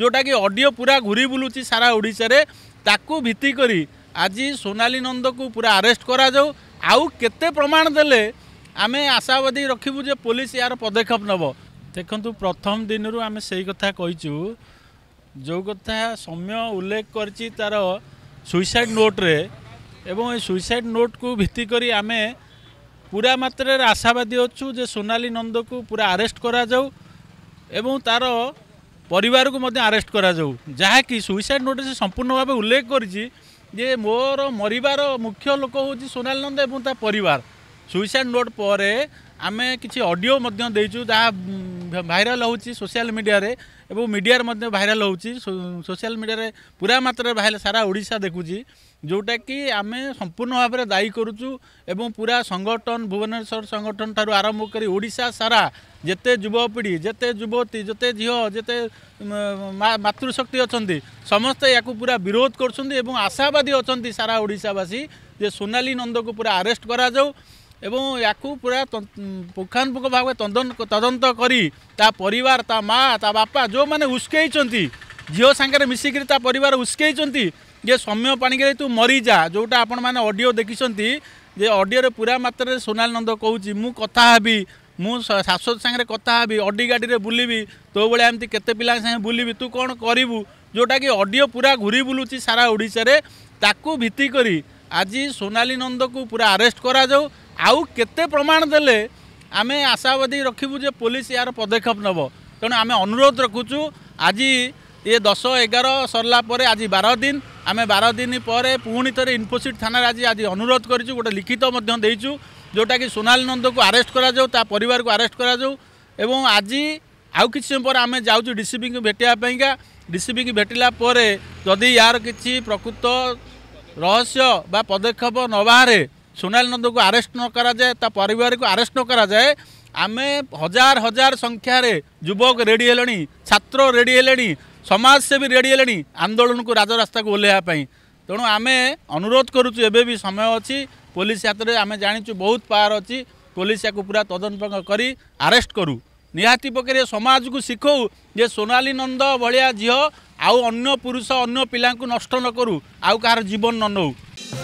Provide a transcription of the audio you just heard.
ଯେଉଁଟାକି ଅଡ଼ିଓ ପୁରା ଘୁରି ବୁଲୁଛି ସାରା ଓଡ଼ିଶାରେ ତାକୁ କରି ଆଜି ସୋନାଲି ନନ୍ଦକୁ ପୁରା ଆରେଷ୍ଟ କରାଯାଉ ଆଉ କେତେ ପ୍ରମାଣ ଦେଲେ ଆମେ ଆଶାବାଦୀ ରଖିବୁ ଯେ ପୋଲିସ ଏହାର ପଦକ୍ଷେପ ନେବ ଦେଖନ୍ତୁ ପ୍ରଥମ ଦିନରୁ ଆମେ ସେଇ କଥା କହିଛୁ ଯେଉଁ କଥା ସମ୍ୟ ଉଲ୍ଲେଖ କରିଛି ତା'ର ସୁଇସାଇଡ଼୍ ନୋଟ୍ରେ ଏବଂ ଏ ସୁଇସାଇଡ଼୍ ନୋଟ୍କୁ ଭିତ୍ତି କରି ଆମେ ପୁରା ମାତ୍ରାରେ ଆଶାବାଦୀ ଅଛୁ ଯେ ସୋନାଲି ନନ୍ଦକୁ ପୁରା ଆରେଷ୍ଟ କରାଯାଉ ଏବଂ ତା'ର ପରିବାରକୁ ମଧ୍ୟ ଆରେଷ୍ଟ କରାଯାଉ ଯାହାକି ସୁଇସାଇଡ଼ ନୋଟିସ୍ ସମ୍ପୂର୍ଣ୍ଣ ଭାବେ ଉଲ୍ଲେଖ କରିଛି ଯେ ମୋର ମରିବାର ମୁଖ୍ୟ ଲୋକ ହେଉଛି ସୋନାଲ ନନ୍ଦ ଏବଂ ତା ପରିବାର ସୁଇସାଇଡ଼ ନୋଟ୍ ପରେ ଆମେ କିଛି ଅଡ଼ିଓ ମଧ୍ୟ ଦେଇଛୁ ଯାହା ভাইরাল হচ্ছে সোশিয়াল মিডিয়ার এবং মিডিয়ার মধ্যে ভাইরাল হচ্ছে সোশিয়াল মিডিয়ার পুরা মাত্রায় ভাইরাল সারা ওড়শা দেখুছি ଯେଉଁଟାକି ଆମେ ସମ୍ପୂର୍ଣ୍ଣ ଭାବରେ ଦାୟୀ କରୁଛୁ ଏବଂ ପୁରା ସଂଗଠନ ଭୁବନେଶ୍ୱର ସଂଗଠନ ଠାରୁ ଆରମ୍ଭ କରି ଓଡ଼ିଶା ସାରା ଯେତେ ଯୁବପିଢ଼ି ଯେତେ ଯୁବତୀ ଯେତେ ଝିଅ ଯେତେ ମାତୃଶକ୍ତି ଅଛନ୍ତି ସମସ୍ତେ ୟାକୁ ପୁରା ବିରୋଧ କରୁଛନ୍ତି ଏବଂ ଆଶାବାଦୀ ଅଛନ୍ତି ସାରା ଓଡ଼ିଶାବାସୀ ଯେ ସୋନାଲି ନନ୍ଦକୁ ପୁରା ଆରେଷ୍ଟ କରାଯାଉ ଏବଂ ୟାକୁ ପୁରା ପୁଙ୍ଖାନୁପୁଙ୍ଖ ଭାବେ ତଦନ୍ତ କରି ତା ପରିବାର ତା ମା ତା ବାପା ଯେଉଁମାନେ ଉସ୍କେଇଛନ୍ତି ଝିଅ ସାଙ୍ଗରେ ମିଶିକିରି ତା ପରିବାର ଉସ୍କେଇଛନ୍ତି ଯେ ସୌମ୍ୟ ପାଣିଗ୍ରାହୀ ତୁ ମରିଯା ଯେଉଁଟା ଆପଣମାନେ ଅଡ଼ିଓ ଦେଖିଛନ୍ତି ଯେ ଅଡ଼ିଓରେ ପୁରା ମାତ୍ରାରେ ସୋନାଲି ନନ୍ଦ କହୁଛି ମୁଁ କଥା ହେବି ମୁଁ ଶାଶ୍ୱତ ସାଙ୍ଗରେ କଥା ହେବି ଅଡ଼ି ଗାଡ଼ିରେ ବୁଲିବି ତୋ ଭଳିଆ ଏମିତି କେତେ ପିଲାଙ୍କ ସାଙ୍ଗେ ବୁଲିବି ତୁ କ'ଣ କରିବୁ ଯେଉଁଟାକି ଅଡ଼ିଓ ପୁରା ଘୁରି ବୁଲୁଛି ସାରା ଓଡ଼ିଶାରେ ତାକୁ ଭିତ୍ତି କରି ଆଜି ସୋନାଲି ନନ୍ଦକୁ ପୁରା ଆରେଷ୍ଟ କରାଯାଉ আউ কেতে প্রমাণ দেলে আমি আশাবাদী রাখবু যে পুলিশ এর পদক্ষেপ নেব তেমন আমি অনুরোধ রাখুছু আজি ইয়ে দশ এগার সরলা পরে আজি বার দিন আমি বার দিন পরে পুঁড়ি থেকে ইনফোসিট থানার আজি আজ অনুরোধ করছু গোটে লিখিত দিয়েছু কি সোনালী নন্দকে আরেস্ট করা যাও তা পরিবারকে আরেস্ট করা যাও এবং আজি আউ কিছু সময় পরে আমি যাও ডিসিপি ভেটিবা ডিসিপি ভেটিলা পরে যদি ইয়ার কিছু প্রকৃত রহস্য বা পদক্ষেপ নবাহে ସୁନାଲ ନନ୍ଦକୁ ଆରେଷ୍ଟ ନ କରାଯାଏ ତା ପରିବାରକୁ ଆରେଷ୍ଟ ନ କରାଯାଏ ଆମେ ହଜାର ହଜାର ସଂଖ୍ୟାରେ ଯୁବକ ରେଡ଼ି ହେଲେଣି ଛାତ୍ର ରେଡ଼ି ହେଲେଣି ସମାଜସେବୀ ରେଡ଼ି ହେଲେଣି ଆନ୍ଦୋଳନକୁ ରାଜରାସ୍ତାକୁ ଓହ୍ଲାଇବା ପାଇଁ ତେଣୁ ଆମେ ଅନୁରୋଧ କରୁଛୁ ଏବେ ବି ସମୟ ଅଛି ପୋଲିସ ହାତରେ ଆମେ ଜାଣିଛୁ ବହୁତ ପାର ଅଛି ପୋଲିସ ଏହାକୁ ପୁରା ତଦନ୍ତ କରି ଆରେଷ୍ଟ କରୁ ନିହାତି ପକାଇ ସମାଜକୁ ଶିଖଉ ଯେ ସୋନାଲି ନନ୍ଦ ଭଳିଆ ଝିଅ ଆଉ ଅନ୍ୟ ପୁରୁଷ ଅନ୍ୟ ପିଲାଙ୍କୁ ନଷ୍ଟ ନ କରୁ ଆଉ କାହାର ଜୀବନ ନ ନେଉ